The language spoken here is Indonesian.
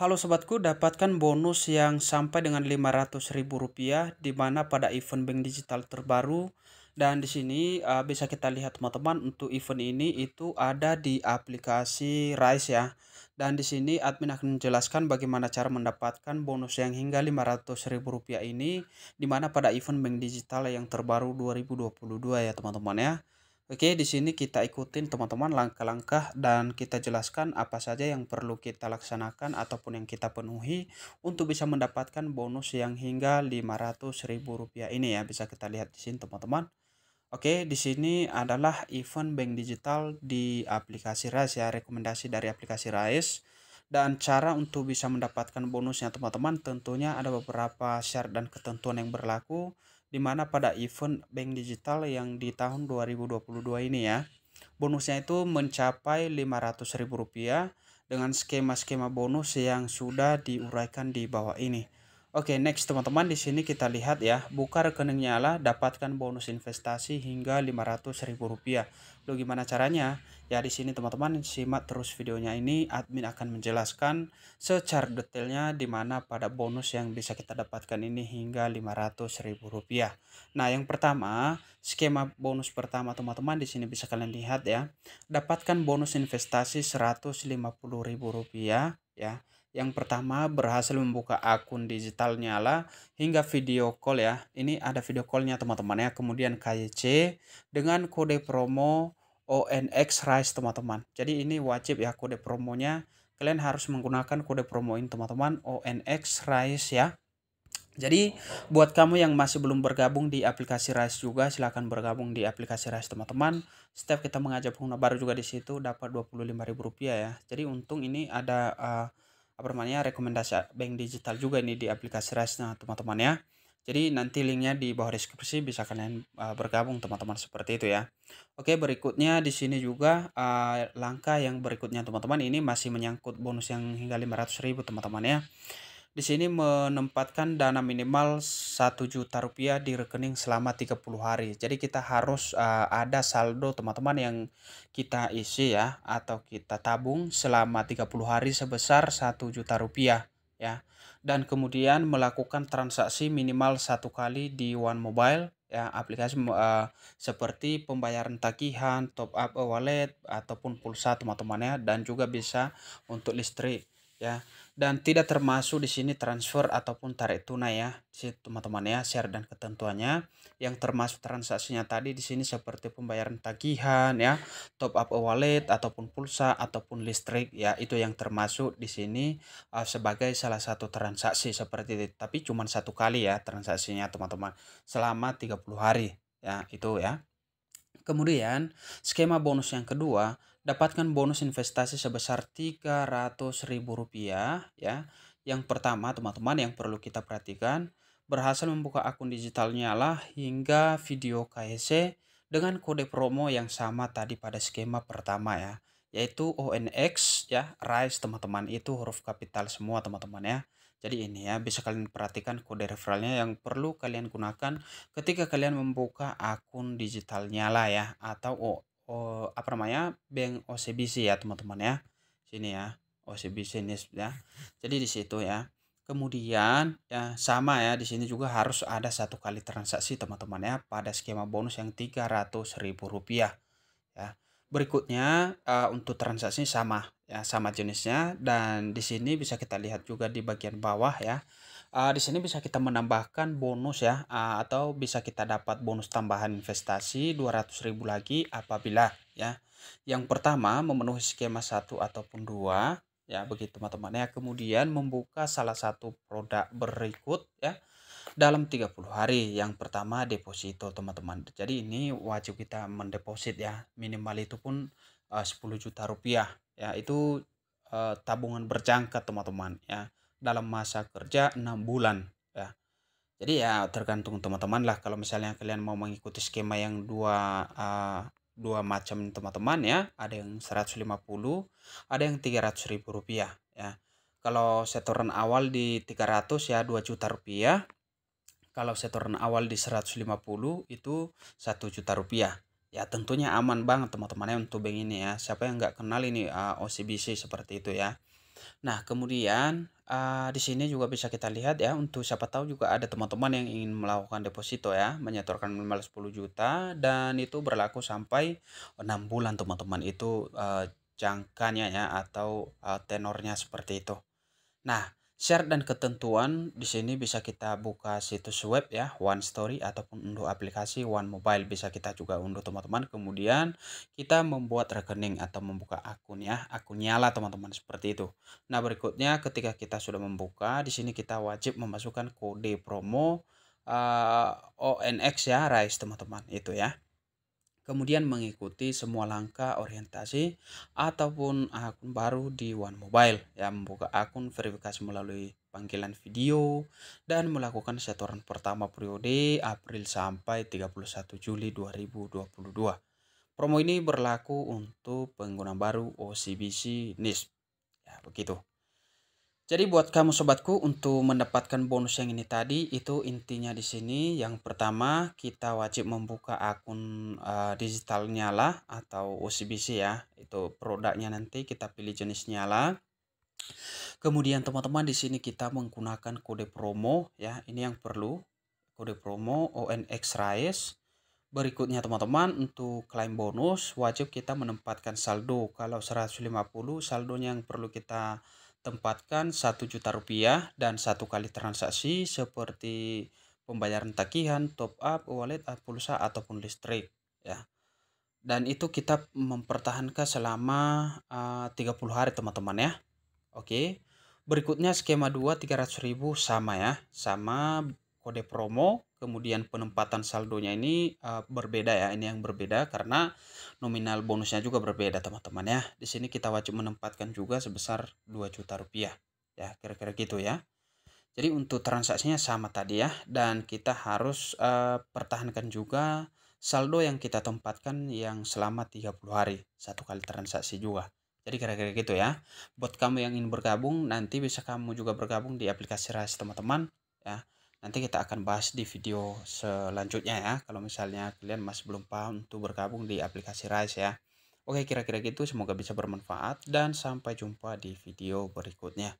Halo sobatku, dapatkan bonus yang sampai dengan Rp500.000 di mana pada event bank digital terbaru dan di sini uh, bisa kita lihat teman-teman untuk event ini itu ada di aplikasi Rise ya. Dan di sini admin akan menjelaskan bagaimana cara mendapatkan bonus yang hingga Rp500.000 ini di mana pada event bank digital yang terbaru 2022 ya teman-teman ya. Oke, di sini kita ikutin teman-teman langkah-langkah dan kita jelaskan apa saja yang perlu kita laksanakan ataupun yang kita penuhi untuk bisa mendapatkan bonus yang hingga Rp500.000 ini ya. Bisa kita lihat di sini teman-teman. Oke, di sini adalah event bank digital di aplikasi RISE ya, rekomendasi dari aplikasi RISE. Dan cara untuk bisa mendapatkan bonusnya teman-teman tentunya ada beberapa syarat dan ketentuan yang berlaku dimana pada event bank digital yang di tahun 2022 ini ya bonusnya itu mencapai ribu rupiah dengan skema-skema bonus yang sudah diuraikan di bawah ini Oke, next teman-teman di sini kita lihat ya, buka rekeningnya lah dapatkan bonus investasi hingga Rp500.000. Lo gimana caranya? Ya di sini teman-teman simak terus videonya ini, admin akan menjelaskan secara detailnya di mana pada bonus yang bisa kita dapatkan ini hingga Rp500.000. Nah, yang pertama, skema bonus pertama teman-teman di sini bisa kalian lihat ya. Dapatkan bonus investasi Rp150.000 ya yang pertama berhasil membuka akun digital nyala hingga video call ya. Ini ada video callnya teman-teman ya. Kemudian KYC dengan kode promo ONX Rise teman-teman. Jadi ini wajib ya kode promonya. Kalian harus menggunakan kode promo ini teman-teman ONX Rise ya. Jadi buat kamu yang masih belum bergabung di aplikasi Rise juga silahkan bergabung di aplikasi Rise teman-teman. Setiap kita mengajak pengguna baru juga di situ dapat rp rupiah ya. Jadi untung ini ada uh, apa namanya rekomendasi bank digital juga ini di aplikasi Resna teman-teman ya. Jadi nanti linknya di bawah deskripsi bisa kalian uh, bergabung teman-teman seperti itu ya. Oke berikutnya di sini juga uh, langkah yang berikutnya teman-teman ini masih menyangkut bonus yang hingga 500 ribu teman-teman ya di sini menempatkan dana minimal 1 juta rupiah di rekening selama 30 hari. Jadi kita harus uh, ada saldo teman-teman yang kita isi ya atau kita tabung selama 30 hari sebesar 1 juta rupiah ya. Dan kemudian melakukan transaksi minimal satu kali di One Mobile ya aplikasi uh, seperti pembayaran tagihan, top up wallet ataupun pulsa teman temannya dan juga bisa untuk listrik ya dan tidak termasuk di sini transfer ataupun tarik tunai ya teman-teman ya share dan ketentuannya yang termasuk transaksinya tadi di sini seperti pembayaran tagihan ya top up wallet ataupun pulsa ataupun listrik ya itu yang termasuk di sini uh, sebagai salah satu transaksi seperti itu tapi cuma satu kali ya transaksinya teman-teman selama 30 hari ya itu ya Kemudian, skema bonus yang kedua dapatkan bonus investasi sebesar Rp300.000 ya. Yang pertama teman-teman yang perlu kita perhatikan berhasil membuka akun digitalnya lah hingga video KSC e dengan kode promo yang sama tadi pada skema pertama ya yaitu ONX ya RISE teman-teman itu huruf kapital semua teman-teman ya jadi ini ya bisa kalian perhatikan kode referralnya yang perlu kalian gunakan ketika kalian membuka akun digitalnya lah ya atau oh, apa namanya bank OCBC ya teman-teman ya sini ya OCBC ini ya jadi di situ ya kemudian ya sama ya di sini juga harus ada satu kali transaksi teman-teman ya pada skema bonus yang tiga ratus ribu rupiah ya Berikutnya uh, untuk transaksi sama ya sama jenisnya dan di sini bisa kita lihat juga di bagian bawah ya. Uh, di sini bisa kita menambahkan bonus ya uh, atau bisa kita dapat bonus tambahan investasi 200.000 lagi apabila ya. Yang pertama memenuhi skema satu ataupun dua ya begitu teman-teman ya. Kemudian membuka salah satu produk berikut ya dalam 30 hari. Yang pertama deposito teman-teman. Jadi ini wajib kita mendeposit ya. Minimal itu pun eh, uh, 10 juta rupiah ya. Itu uh, tabungan berjangka teman-teman ya. Dalam masa kerja 6 bulan ya. Jadi ya tergantung teman-teman lah kalau misalnya kalian mau mengikuti skema yang dua uh, dua macam teman-teman ya. Ada yang 150, ada yang 300 ribu rupiah ya. Kalau setoran awal di 300 ya 2 juta rupiah kalau setoran awal di 150 itu satu juta rupiah. Ya tentunya aman banget teman-teman ya untuk bank ini ya. Siapa yang nggak kenal ini uh, ah, OCBC seperti itu ya. Nah kemudian uh, di sini juga bisa kita lihat ya untuk siapa tahu juga ada teman-teman yang ingin melakukan deposito ya menyetorkan minimal 10 juta dan itu berlaku sampai enam bulan teman-teman itu uh, jangkanya ya atau uh, tenornya seperti itu. Nah, Share dan ketentuan di sini bisa kita buka situs web ya, One Story ataupun unduh aplikasi One Mobile bisa kita juga unduh teman-teman. Kemudian kita membuat rekening atau membuka akun ya, akun nyala teman-teman seperti itu. Nah, berikutnya ketika kita sudah membuka, di sini kita wajib memasukkan kode promo uh, eh, ONX ya, Rise teman-teman itu ya kemudian mengikuti semua langkah orientasi ataupun akun baru di One Mobile ya membuka akun verifikasi melalui panggilan video dan melakukan setoran pertama periode April sampai 31 Juli 2022. Promo ini berlaku untuk pengguna baru OCBC NISP. Ya, begitu. Jadi buat kamu sobatku untuk mendapatkan bonus yang ini tadi itu intinya di sini yang pertama kita wajib membuka akun uh, digital nyala atau OCBC ya itu produknya nanti kita pilih jenis nyala. Kemudian teman-teman di sini kita menggunakan kode promo ya ini yang perlu kode promo ONX Rise Berikutnya teman-teman untuk klaim bonus wajib kita menempatkan saldo. Kalau 150 saldonya yang perlu kita tempatkan satu juta rupiah dan satu kali transaksi seperti pembayaran tagihan, top up, wallet, pulsa ataupun listrik ya. Dan itu kita mempertahankan selama eh, uh, 30 hari teman-teman ya. Oke. Berikutnya skema 2 300.000 sama ya, sama kode promo, kemudian penempatan saldonya ini uh, berbeda ya. Ini yang berbeda karena nominal bonusnya juga berbeda teman-teman ya. Di sini kita wajib menempatkan juga sebesar 2 juta rupiah ya, kira-kira gitu ya. Jadi untuk transaksinya sama tadi ya dan kita harus uh, pertahankan juga saldo yang kita tempatkan yang selama 30 hari satu kali transaksi juga. Jadi kira-kira gitu ya. Buat kamu yang ingin bergabung nanti bisa kamu juga bergabung di aplikasi rahasia teman-teman ya nanti kita akan bahas di video selanjutnya ya kalau misalnya kalian masih belum paham untuk bergabung di aplikasi Rise ya oke kira-kira gitu semoga bisa bermanfaat dan sampai jumpa di video berikutnya